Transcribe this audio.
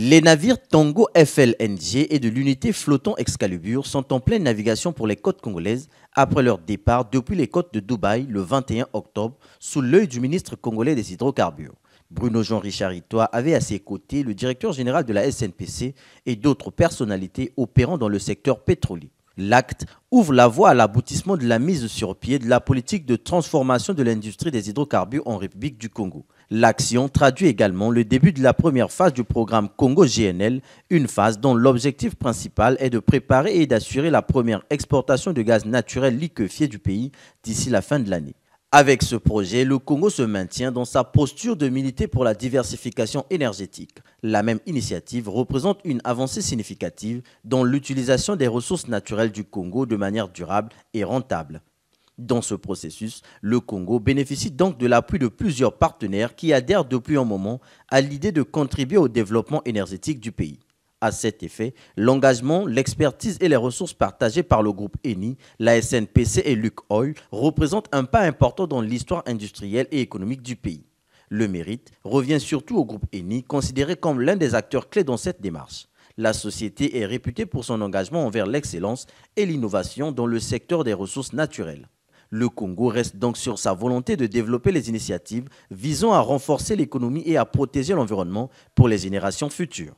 Les navires Tango FLNG et de l'unité flottant Excalibur sont en pleine navigation pour les côtes congolaises après leur départ depuis les côtes de Dubaï le 21 octobre sous l'œil du ministre congolais des hydrocarbures. Bruno Jean-Richard avait à ses côtés le directeur général de la SNPC et d'autres personnalités opérant dans le secteur pétrolier. L'acte ouvre la voie à l'aboutissement de la mise sur pied de la politique de transformation de l'industrie des hydrocarbures en République du Congo. L'action traduit également le début de la première phase du programme Congo GNL, une phase dont l'objectif principal est de préparer et d'assurer la première exportation de gaz naturel liquéfié du pays d'ici la fin de l'année. Avec ce projet, le Congo se maintient dans sa posture de militer pour la diversification énergétique. La même initiative représente une avancée significative dans l'utilisation des ressources naturelles du Congo de manière durable et rentable. Dans ce processus, le Congo bénéficie donc de l'appui de plusieurs partenaires qui adhèrent depuis un moment à l'idée de contribuer au développement énergétique du pays. À cet effet, l'engagement, l'expertise et les ressources partagées par le groupe ENI, la SNPC et Luc Oil représentent un pas important dans l'histoire industrielle et économique du pays. Le mérite revient surtout au groupe ENI, considéré comme l'un des acteurs clés dans cette démarche. La société est réputée pour son engagement envers l'excellence et l'innovation dans le secteur des ressources naturelles. Le Congo reste donc sur sa volonté de développer les initiatives visant à renforcer l'économie et à protéger l'environnement pour les générations futures.